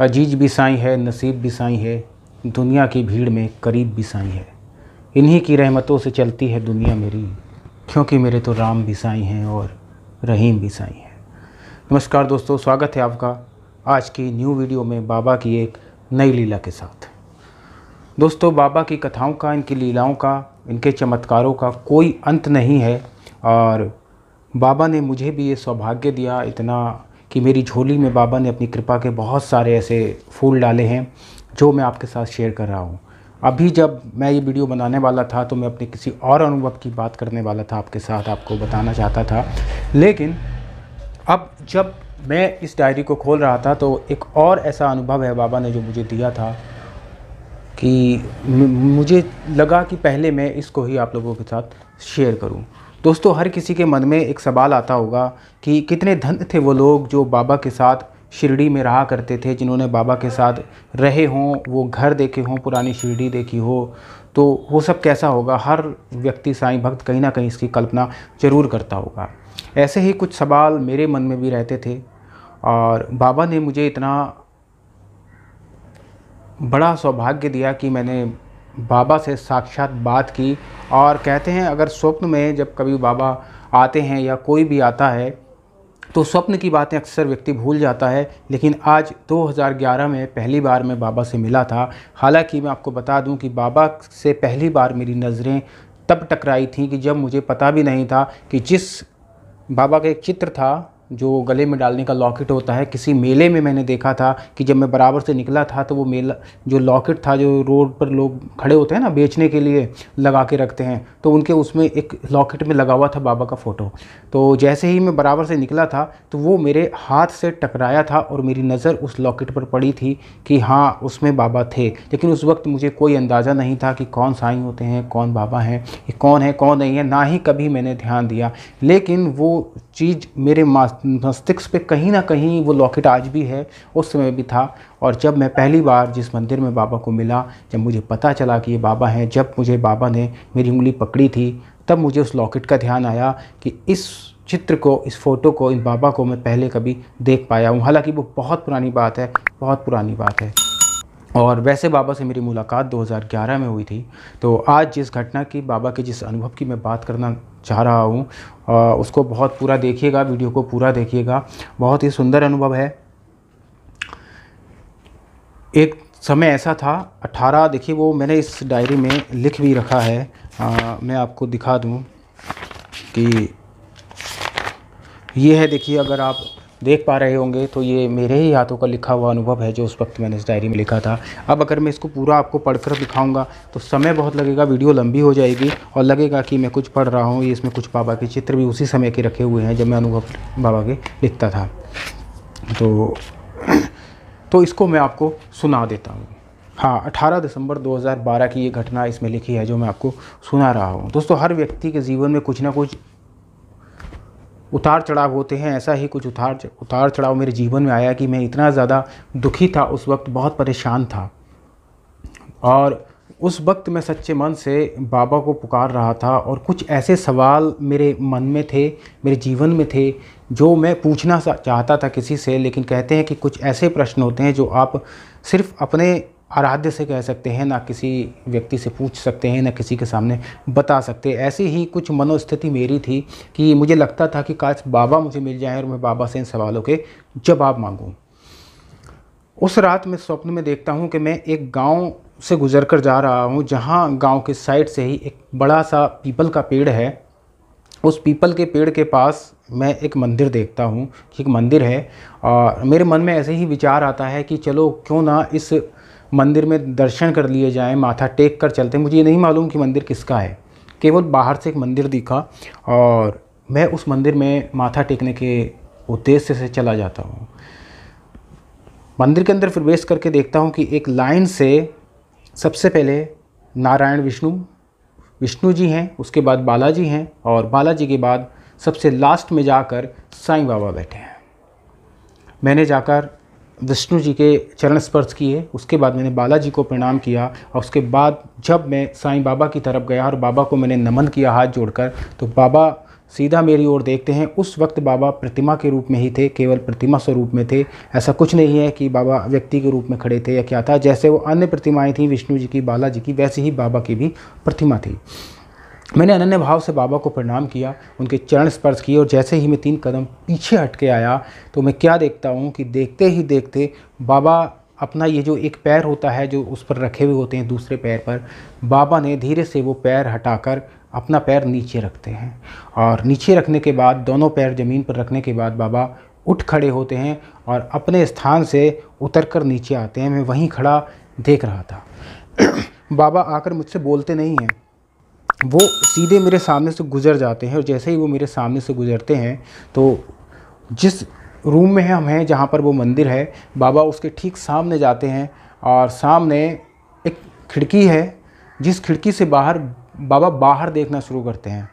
अजीज भी साई है नसीब भी साई है दुनिया की भीड़ में करीब भी साई है इन्हीं की रहमतों से चलती है दुनिया मेरी क्योंकि मेरे तो राम भी साई हैं और रहीम भी साई हैं नमस्कार दोस्तों स्वागत है आपका आज की न्यू वीडियो में बाबा की एक नई लीला के साथ दोस्तों बाबा की कथाओं का इनकी लीलाओं का इनके चमत्कारों का कोई अंत नहीं है और बाबा ने मुझे भी ये सौभाग्य दिया इतना कि मेरी झोली में बाबा ने अपनी कृपा के बहुत सारे ऐसे फूल डाले हैं जो मैं आपके साथ शेयर कर रहा हूँ अभी जब मैं ये वीडियो बनाने वाला था तो मैं अपने किसी और अनुभव की बात करने वाला था आपके साथ आपको बताना चाहता था लेकिन अब जब मैं इस डायरी को खोल रहा था तो एक और ऐसा अनुभव है बाबा ने जो मुझे दिया था कि मुझे लगा कि पहले मैं इसको ही आप लोगों के साथ शेयर करूं दोस्तों हर किसी के मन में एक सवाल आता होगा कि कितने धन थे वो लोग जो बाबा के साथ शिरडी में रहा करते थे जिन्होंने बाबा के साथ रहे हों वो घर देखे हों पुरानी शिरडी देखी हो तो वो सब कैसा होगा हर व्यक्ति साईं भक्त कहीं ना कहीं इसकी कल्पना ज़रूर करता होगा ऐसे ही कुछ सवाल मेरे मन में भी रहते थे और बाबा ने मुझे इतना बड़ा सौभाग्य दिया कि मैंने बाबा से साक्षात बात की और कहते हैं अगर स्वप्न में जब कभी बाबा आते हैं या कोई भी आता है तो स्वप्न की बातें अक्सर व्यक्ति भूल जाता है लेकिन आज 2011 में पहली बार मैं बाबा से मिला था हालांकि मैं आपको बता दूं कि बाबा से पहली बार मेरी नज़रें तब टकराई थी कि जब मुझे पता भी नहीं था कि जिस बाबा का एक चित्र था जो गले में डालने का लॉकेट होता है किसी मेले में मैंने देखा था कि जब मैं बराबर से निकला था तो वो मेला जो लॉकेट था जो रोड पर लोग खड़े होते हैं ना बेचने के लिए लगा के रखते हैं तो उनके उसमें एक लॉकेट में लगा हुआ था बाबा का फ़ोटो तो जैसे ही मैं बराबर से निकला था तो वो मेरे हाथ से टकराया था और मेरी नज़र उस लॉकेट पर पड़ी थी कि हाँ उसमें बाबा थे लेकिन उस वक्त मुझे कोई अंदाज़ा नहीं था कि कौन साई होते हैं कौन बाबा हैं कौन है कौन नहीं है ना ही कभी मैंने ध्यान दिया लेकिन वो चीज़ मेरे मास्टर मस्तिष्क पे कहीं ना कहीं वो लॉकेट आज भी है उस समय भी था और जब मैं पहली बार जिस मंदिर में बाबा को मिला जब मुझे पता चला कि ये बाबा हैं जब मुझे बाबा ने मेरी उंगली पकड़ी थी तब मुझे उस लॉकेट का ध्यान आया कि इस चित्र को इस फ़ोटो को इन बाबा को मैं पहले कभी देख पाया हूँ हालांकि वो बहुत पुरानी बात है बहुत पुरानी बात है और वैसे बाबा से मेरी मुलाकात 2011 में हुई थी तो आज जिस घटना की बाबा के जिस अनुभव की मैं बात करना चाह रहा हूँ उसको बहुत पूरा देखिएगा वीडियो को पूरा देखिएगा बहुत ही सुंदर अनुभव है एक समय ऐसा था 18 देखिए वो मैंने इस डायरी में लिख भी रखा है आ, मैं आपको दिखा दूँ कि ये है देखिए अगर आप देख पा रहे होंगे तो ये मेरे ही हाथों का लिखा हुआ अनुभव है जो उस वक्त मैंने इस डायरी में लिखा था अब अगर मैं इसको पूरा आपको पढ़कर दिखाऊंगा तो समय बहुत लगेगा वीडियो लंबी हो जाएगी और लगेगा कि मैं कुछ पढ़ रहा हूँ इसमें कुछ बाबा के चित्र भी उसी समय के रखे हुए हैं जब मैं अनुभव बाबा के लिखता था तो तो इसको मैं आपको सुना देता हूँ हाँ 18 दिसंबर 2012 की ये घटना इसमें लिखी है जो मैं आपको सुना रहा हूँ दोस्तों हर व्यक्ति के जीवन में कुछ ना कुछ उतार चढ़ाव होते हैं ऐसा ही कुछ उतार उतार चढ़ाव मेरे जीवन में आया कि मैं इतना ज़्यादा दुखी था उस वक्त बहुत परेशान था और उस वक्त मैं सच्चे मन से बाबा को पुकार रहा था और कुछ ऐसे सवाल मेरे मन में थे मेरे जीवन में थे जो मैं पूछना चाहता था किसी से लेकिन कहते हैं कि कुछ ऐसे प्रश्न होते हैं जो आप सिर्फ अपने आराध्य से कह सकते हैं ना किसी व्यक्ति से पूछ सकते हैं ना किसी के सामने बता सकते हैं ऐसी ही कुछ मनोस्थिति मेरी थी कि मुझे लगता था कि काश बाबा मुझे मिल जाए और मैं बाबा से इन सवालों के जवाब मांगूँ उस रात मैं स्वप्न में देखता हूँ कि मैं एक गांव से गुजर कर जा रहा हूँ जहाँ गांव के साइड से ही एक बड़ा सा पीपल का पेड़ है उस पीपल के पेड़ के पास मैं एक मंदिर देखता हूँ एक मंदिर है और मेरे मन में ऐसे ही विचार आता है कि चलो क्यों ना इस मंदिर में दर्शन कर लिए जाएँ माथा टेक कर चलते हैं मुझे ये नहीं मालूम कि मंदिर किसका है केवल बाहर से एक मंदिर दिखा और मैं उस मंदिर में माथा टेकने के उद्देश्य से चला जाता हूँ मंदिर के अंदर प्रवेश करके देखता हूँ कि एक लाइन से सबसे पहले नारायण विष्णु विष्णु जी हैं उसके बाद बालाजी हैं और बालाजी के बाद सबसे लास्ट में जाकर साईं बाबा बैठे हैं मैंने जाकर विष्णु जी के चरण स्पर्श किए उसके बाद मैंने बालाजी को प्रणाम किया और उसके बाद जब मैं साईं बाबा की तरफ गया और बाबा को मैंने नमन किया हाथ जोड़कर तो बाबा सीधा मेरी ओर देखते हैं उस वक्त बाबा प्रतिमा के रूप में ही थे केवल प्रतिमा स्वरूप में थे ऐसा कुछ नहीं है कि बाबा व्यक्ति के रूप में खड़े थे या क्या था जैसे वो अन्य प्रतिमाएँ थीं विष्णु जी की बालाजी की वैसे ही बाबा की भी प्रतिमा थी मैंने अनन्य भाव से बाबा को प्रणाम किया उनके चरण स्पर्श किए और जैसे ही मैं तीन कदम पीछे हट के आया तो मैं क्या देखता हूँ कि देखते ही देखते बाबा अपना ये जो एक पैर होता है जो उस पर रखे हुए होते हैं दूसरे पैर पर बाबा ने धीरे से वो पैर हटाकर अपना पैर नीचे रखते हैं और नीचे रखने के बाद दोनों पैर ज़मीन पर रखने के बाद बाबा उठ खड़े होते हैं और अपने स्थान से उतर कर नीचे आते हैं मैं वहीं खड़ा देख रहा था बाबा आकर मुझसे बोलते नहीं हैं वो सीधे मेरे सामने से गुज़र जाते हैं और जैसे ही वो मेरे सामने से गुज़रते हैं तो जिस रूम में हम हैं जहाँ पर वो मंदिर है बाबा उसके ठीक सामने जाते हैं और सामने एक खिड़की है जिस खिड़की से बाहर बाबा बाहर देखना शुरू करते हैं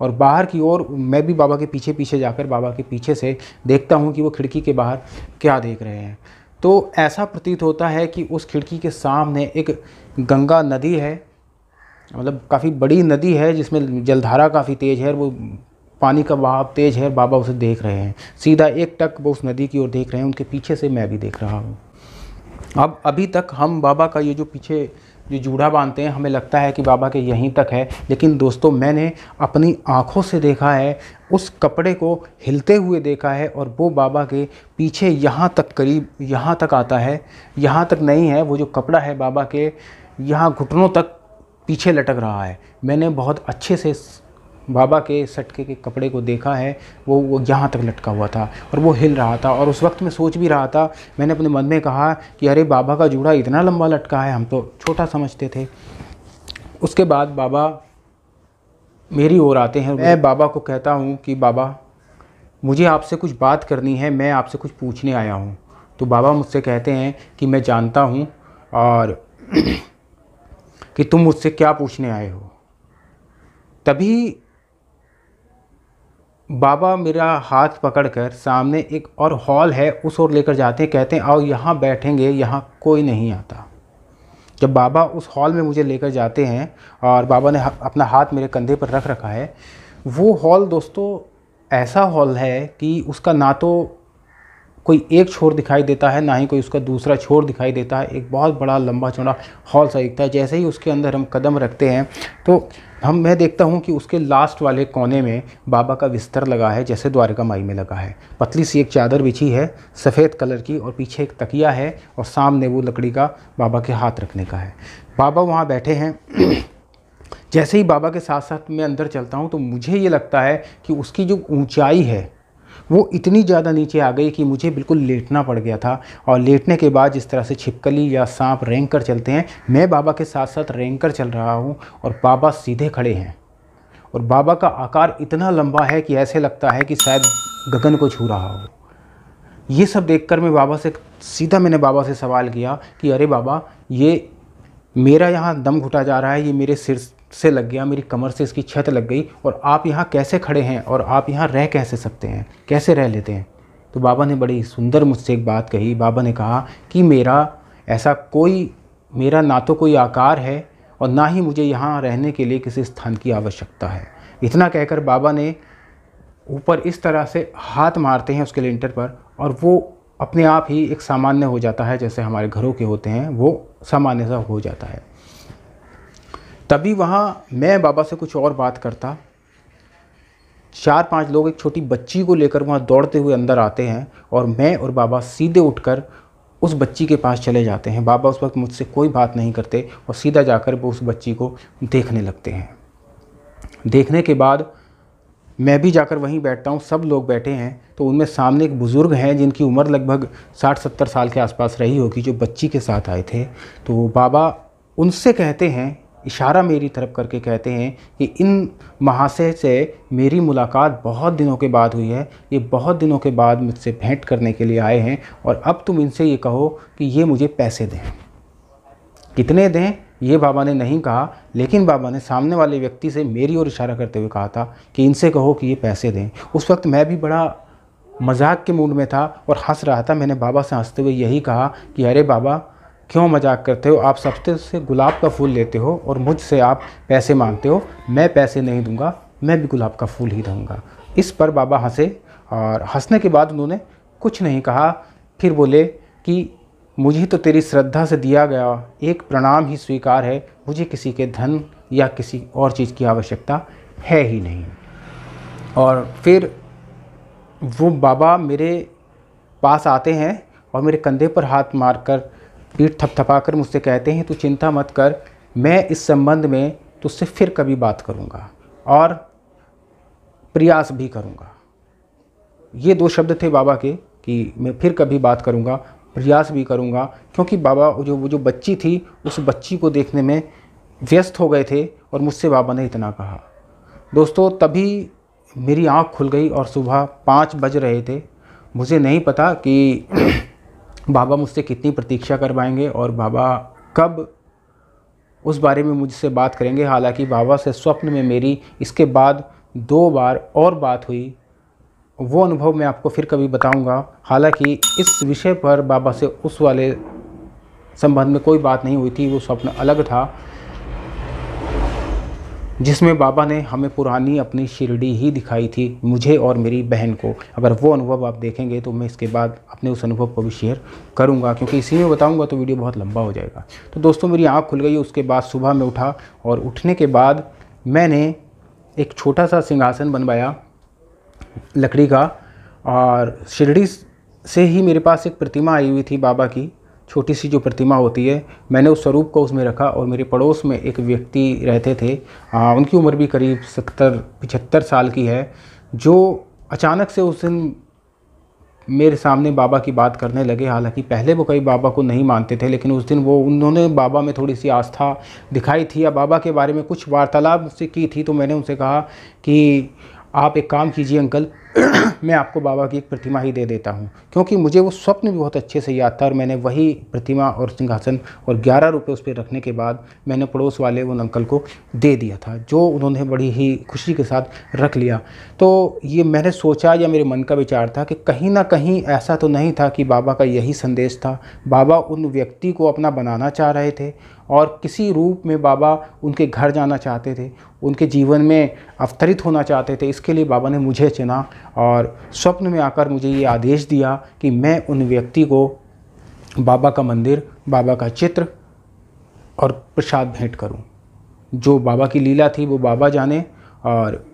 और बाहर की ओर मैं भी बाबा के पीछे पीछे जाकर बाबा के पीछे से देखता हूँ कि वो खिड़की के बाहर क्या देख रहे हैं तो ऐसा प्रतीत होता है कि उस खिड़की के सामने एक गंगा नदी है मतलब काफ़ी बड़ी नदी है जिसमें जलधारा काफ़ी तेज़ है वो पानी का बहाव तेज़ है बाबा उसे देख रहे हैं सीधा एक टक वो उस नदी की ओर देख रहे हैं उनके पीछे से मैं भी देख रहा हूँ अब अभी तक हम बाबा का ये जो पीछे जो जूड़ा बांधते हैं हमें लगता है कि बाबा के यहीं तक है लेकिन दोस्तों मैंने अपनी आँखों से देखा है उस कपड़े को हिलते हुए देखा है और वो बाबा के पीछे यहाँ तक करीब यहाँ तक आता है यहाँ तक नहीं है वो जो कपड़ा है बाबा के यहाँ घुटनों तक पीछे लटक रहा है मैंने बहुत अच्छे से बाबा के सटके के कपड़े को देखा है वो वो यहाँ तक लटका हुआ था और वो हिल रहा था और उस वक्त मैं सोच भी रहा था मैंने अपने मन में कहा कि अरे बाबा का जूड़ा इतना लंबा लटका है हम तो छोटा समझते थे उसके बाद बाबा मेरी ओर आते हैं मैं बाबा को कहता हूँ कि बाबा मुझे आपसे कुछ बात करनी है मैं आपसे कुछ पूछने आया हूँ तो बाबा मुझसे कहते हैं कि मैं जानता हूँ और कि तुम मुझसे क्या पूछने आए हो तभी बाबा मेरा हाथ पकड़कर सामने एक और हॉल है उस ओर लेकर जाते हैं कहते हैं आओ यहाँ बैठेंगे यहाँ कोई नहीं आता जब बाबा उस हॉल में मुझे लेकर जाते हैं और बाबा ने अपना हाथ मेरे कंधे पर रख रखा है वो हॉल दोस्तों ऐसा हॉल है कि उसका ना तो कोई एक छोर दिखाई देता है ना ही कोई उसका दूसरा छोर दिखाई देता है एक बहुत बड़ा लंबा चौड़ा हॉल सा दिखता है जैसे ही उसके अंदर हम कदम रखते हैं तो हम मैं देखता हूँ कि उसके लास्ट वाले कोने में बाबा का बिस्तर लगा है जैसे द्वारका माई में लगा है पतली सी एक चादर बिछी है सफ़ेद कलर की और पीछे एक तकिया है और सामने वो लकड़ी का बाबा के हाथ रखने का है बाबा वहाँ बैठे हैं जैसे ही बाबा के साथ साथ मैं अंदर चलता हूँ तो मुझे ये लगता है कि उसकी जो ऊंचाई है वो इतनी ज़्यादा नीचे आ गई कि मुझे बिल्कुल लेटना पड़ गया था और लेटने के बाद जिस तरह से छिपकली या सांप रेंग कर चलते हैं मैं बाबा के साथ साथ रेंग कर चल रहा हूँ और बाबा सीधे खड़े हैं और बाबा का आकार इतना लंबा है कि ऐसे लगता है कि शायद गगन को छू रहा हो ये सब देख मैं बाबा से सीधा मैंने बाबा से सवाल किया कि अरे बाबा ये मेरा यहाँ दम घुटा जा रहा है ये मेरे सिर से लग गया मेरी कमर से इसकी छत लग गई और आप यहाँ कैसे खड़े हैं और आप यहाँ रह कैसे सकते हैं कैसे रह लेते हैं तो बाबा ने बड़ी सुंदर मुझसे एक बात कही बाबा ने कहा कि मेरा ऐसा कोई मेरा ना तो कोई आकार है और ना ही मुझे यहाँ रहने के लिए किसी स्थान की आवश्यकता है इतना कहकर बाबा ने ऊपर इस तरह से हाथ मारते हैं उसके लेंटर पर और वो अपने आप ही एक सामान्य हो जाता है जैसे हमारे घरों के होते हैं वो सामान्य सा हो जाता है तभी वहाँ मैं बाबा से कुछ और बात करता चार पांच लोग एक छोटी बच्ची को लेकर वहाँ दौड़ते हुए अंदर आते हैं और मैं और बाबा सीधे उठकर उस बच्ची के पास चले जाते हैं बाबा उस वक्त मुझसे कोई बात नहीं करते और सीधा जाकर वो उस बच्ची को देखने लगते हैं देखने के बाद मैं भी जाकर वहीं बैठता हूँ सब लोग बैठे हैं तो उनमें सामने एक बुज़ुर्ग हैं जिनकी उम्र लगभग साठ सत्तर साल के आसपास रही होगी जो बच्ची के साथ आए थे तो बाबा उनसे कहते हैं इशारा मेरी तरफ करके कहते हैं कि इन महाशय से मेरी मुलाकात बहुत दिनों के बाद हुई है ये बहुत दिनों के बाद मुझसे भेंट करने के लिए आए हैं और अब तुम इनसे ये कहो कि ये मुझे पैसे दें कितने दें ये बाबा ने नहीं कहा लेकिन बाबा ने सामने वाले व्यक्ति से मेरी ओर इशारा करते हुए कहा था कि इनसे कहो कि ये पैसे दें उस वक्त मैं भी बड़ा मजाक के मूड में था और हंस रहा था मैंने बाबा से हंसते हुए यही कहा कि अरे बाबा क्यों मजाक करते हो आप सबसे से गुलाब का फूल लेते हो और मुझसे आप पैसे मांगते हो मैं पैसे नहीं दूंगा मैं भी गुलाब का फूल ही दूंगा इस पर बाबा हंसे और हंसने के बाद उन्होंने कुछ नहीं कहा फिर बोले कि मुझे तो तेरी श्रद्धा से दिया गया एक प्रणाम ही स्वीकार है मुझे किसी के धन या किसी और चीज़ की आवश्यकता है ही नहीं और फिर वो बाबा मेरे पास आते हैं और मेरे कंधे पर हाथ मारकर पीठ थपथपाकर मुझसे कहते हैं तो चिंता मत कर मैं इस संबंध में तुझसे फिर कभी बात करूँगा और प्रयास भी करूँगा ये दो शब्द थे बाबा के कि मैं फिर कभी बात करूँगा प्रयास भी करूँगा क्योंकि बाबा जो वो जो बच्ची थी उस बच्ची को देखने में व्यस्त हो गए थे और मुझसे बाबा ने इतना कहा दोस्तों तभी मेरी आँख खुल गई और सुबह पाँच बज रहे थे मुझे नहीं पता कि बाबा मुझसे कितनी प्रतीक्षा करवाएंगे और बाबा कब उस बारे में मुझसे बात करेंगे हालांकि बाबा से स्वप्न में मेरी इसके बाद दो बार और बात हुई वो अनुभव मैं आपको फिर कभी बताऊंगा हालांकि इस विषय पर बाबा से उस वाले संबंध में कोई बात नहीं हुई थी वो स्वप्न अलग था जिसमें बाबा ने हमें पुरानी अपनी शिरडी ही दिखाई थी मुझे और मेरी बहन को अगर वो अनुभव आप देखेंगे तो मैं इसके बाद अपने उस अनुभव को भी शेयर करूँगा क्योंकि इसी में बताऊँगा तो वीडियो बहुत लंबा हो जाएगा तो दोस्तों मेरी आँख खुल गई उसके बाद सुबह में उठा और उठने के बाद मैंने एक छोटा सा सिंहासन बनवाया लकड़ी का और शिरडी से ही मेरे पास एक प्रतिमा आई हुई थी बाबा की छोटी सी जो प्रतिमा होती है मैंने उस स्वरूप को उसमें रखा और मेरे पड़ोस में एक व्यक्ति रहते थे आ, उनकी उम्र भी करीब सत्तर पिछहत्तर साल की है जो अचानक से उस दिन मेरे सामने बाबा की बात करने लगे हालांकि पहले वो कई बाबा को नहीं मानते थे लेकिन उस दिन वो उन्होंने बाबा में थोड़ी सी आस्था दिखाई थी या बाबा के बारे में कुछ वार्तालाप उससे की थी तो मैंने उनसे कहा कि आप एक काम कीजिए अंकल मैं आपको बाबा की एक प्रतिमा ही दे देता हूँ क्योंकि मुझे वो स्वप्न भी बहुत अच्छे से याद था और मैंने वही प्रतिमा और सिंहासन और ग्यारह रुपये उस पर रखने के बाद मैंने पड़ोस वाले उन अंकल को दे दिया था जो उन्होंने बड़ी ही खुशी के साथ रख लिया तो ये मैंने सोचा या मेरे मन का विचार था कि कहीं ना कहीं ऐसा तो नहीं था कि बाबा का यही संदेश था बाबा उन व्यक्ति को अपना बनाना चाह रहे थे और किसी रूप में बाबा उनके घर जाना चाहते थे उनके जीवन में अवतरित होना चाहते थे इसके लिए बाबा ने मुझे चुना और स्वप्न में आकर मुझे ये आदेश दिया कि मैं उन व्यक्ति को बाबा का मंदिर बाबा का चित्र और प्रसाद भेंट करूं। जो बाबा की लीला थी वो बाबा जाने और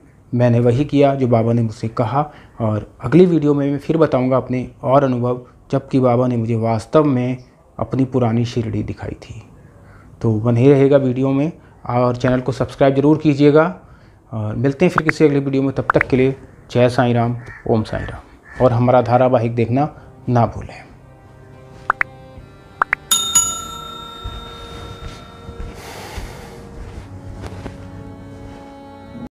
मैंने वही किया जो बाबा ने मुझसे कहा और अगली वीडियो में मैं फिर बताऊंगा अपने और अनुभव जबकि बाबा ने मुझे वास्तव में अपनी पुरानी शिरडी दिखाई थी तो बने रहेगा वीडियो में और चैनल को सब्सक्राइब ज़रूर कीजिएगा और मिलते हैं फिर किसी अगले वीडियो में तब तक के लिए जय साईं राम ओम साईं राम और हमारा धारावाहिक देखना ना भूलें